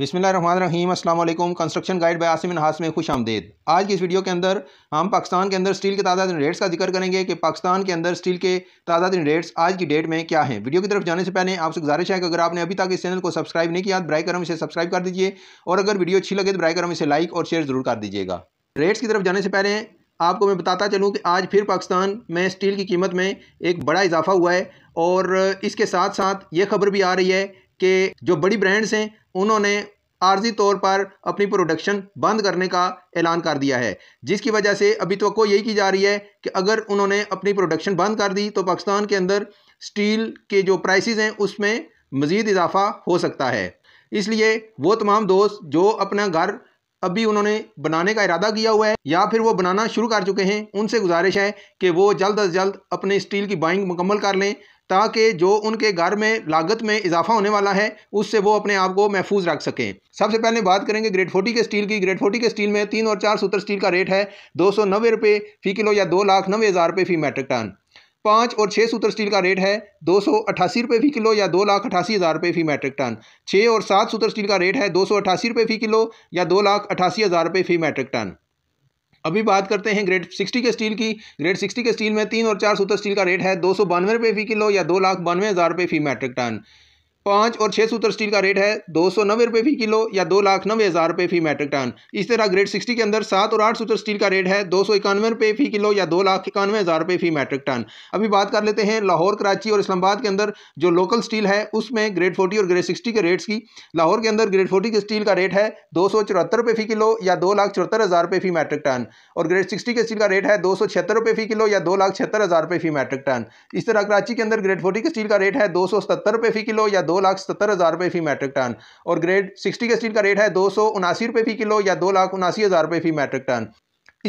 अस्सलाम वालेकुम construction guide bye Asim हास में खुश आमदेद आज की इस वीडियो के अंदर हम पाकिस्तान के अंदर स्टील के तादाद रेट्स का जिक्र करेंगे कि पाकिस्तान के अंदर स्टील के तादाद रेट्स आज की डेट में क्या है वीडियो की तरफ जाने से पहले आपसे गुजारिश है कि अगर आपने अभी तक इस चैनल को सब्सक्राइब नहीं किया तो करम इसे सब्सक्राइब कर दीजिए और अगर वीडियो अच्छी लगे तो ब्राई करम इसे लाइक और शेयर ज़रूर कर दीजिएगा रेट्स की तरफ जाने से पहले आपको मैं बताता चलूँ कि आज फिर पाकिस्तान में स्टील की कीमत में एक बड़ा इजाफा हुआ है और इसके साथ साथ ये खबर भी आ रही है कि जो बड़ी ब्रांड्स हैं उन्होंने आर्जी तौर पर अपनी प्रोडक्शन बंद करने का ऐलान कर दिया है जिसकी वजह से अभी तो यही की जा रही है कि अगर उन्होंने अपनी प्रोडक्शन बंद कर दी तो पाकिस्तान के अंदर स्टील के जो प्राइसेस हैं उसमें मज़ीद इजाफा हो सकता है इसलिए वो तमाम दोस्त जो अपना घर अभी उन्होंने बनाने का इरादा किया हुआ है या फिर वो बनाना शुरू कर चुके हैं उनसे गुजारिश है कि वो जल्द अज जल्द अपने स्टील की बाइंग मुकम्मल कर लें ताकि जो उनके घर में लागत में इजाफा होने वाला है उससे वो अपने आप को महफूज रख सकें सबसे पहले बात करेंगे ग्रेड फोर्टी के स्टील की ग्रेड फोर्टी के स्टील में तीन और चार सूत्र स्टील का रेट है दो सौ नब्बे रुपये फ़ी किलो या दो लाख नब्बे हज़ार रुपये फ़ी मेट्रिक टन पाँच और छः सूत्र स्टील का रेट है दो सौ अट्ठासी रुपये फी किलो या दो लाख अठासी हज़ार रुपये फी मैट्रिक टन छः और सात सूत्र स्टील का रेट है दो सौ अट्ठासी रुपये फी किलो या दो लाख अठासी हज़ार रुपये फी मैट्रिक टन अभी बात करते हैं ग्रेड सिक्सटी के स्टील की ग्रेड सिक्सटी के स्टील में तीन और चार सूत्र स्टील का रेट है दो सौ बानवे रुपये फी किलो या दो लाख बानवे हज़ार रुपये फी मैट्रिक टन पाँच और छः सूत्र स्टील का रेट है दो सौ नब्बे रुपये फी किलो या दो लाख नब्बे हज़ार रुपये फी मैट्रिक टन इस तरह ग्रेड सिक्सटी के अंदर सात और आठ सूत्र स्टील का रेट है दो सौ इक्यानवे रुपये फी किलो या दो लाख इक्यानवे हज़ार रुपये फी मैट्रिक टन अभी बात कर लेते हैं लाहौर कराची और इस्लामाबाद के अंदर जो लोकल स्टील है उसमें ग्रेड फोर्टी और ग्रेड सिक्सटी के रेट्स की लाहौर के अंदर ग्रेड फोर्टी के स्टील का रेट है दो सौ चौहत्तर रुपये फी किलो या दो लाख चौहत्तर हज़ार रुपये फी मैट्रिक टन और ग्रेड सिक्सटी के स्टील का रेट है दो सौ छिहत्तर रुपये फी किलो या दो लाख छिहत्तर हज़ार रुपये फी मैट्रिक टन इस तरह कराची के अंदर ग्रेड फोर्टी के स्टील का रेट है दो सौ सत्तर रुपये फी किलो या दो दो लाख सत्तर हज़ार रुपये फ़ी मैट्रिक टन और ग्रेड सिक्सटी के स्टील का रेट है दो सौ उनासी रुपये फ़ी किलो या दो लाख उनासी हज़ार रुपये फ़ी मैट्रिक टन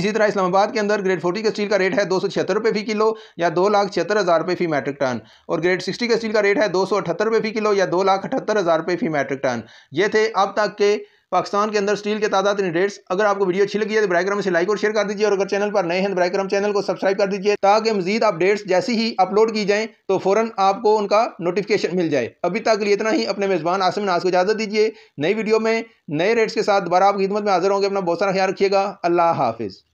इसी तरह इस्लामाबाद के अंदर ग्रेड फोर्टी के स्टील का रेट है दो सौ छिहत्तर रुपये फ़ी किलो या दो लाख छिहत्तर हज़ार रुपये फ़ी मैट्रिक टन और ग्रेड सिक्सटी के स्टील का रेट है दो सौ अठहत्तर रुपये फ़ी किलो या दो लाख अठहत्तर हज़ार रुपये फ़ी मैट्रिक टन ये थे अब तक के पाकिस्तान के अंदर स्टील के तादाद इन रेट्स अगर आपको वीडियो अच्छी लगी है तो ब्राइक्रम से लाइक और शेयर कर दीजिए और अगर चैनल पर नए हैं तो ब्राइक्रम चैनल को सब्सक्राइब कर दीजिए ताकि मजीद अपडेट्स जैसी ही अपलोड की जाएँ तो फ़ौरन आपको उनका नोटिफिकेशन मिल जाए अभी तक लिए इतना ही अपने मेज़बान आसम नाज को इजाज़त दीजिए नई वीडियो में नए रेट्स के साथ दोबारा आपकी खिदमत में हाजिर होंगे अपना बहुत सारा ख्याल रखिएगा अल्लाह हाफिज़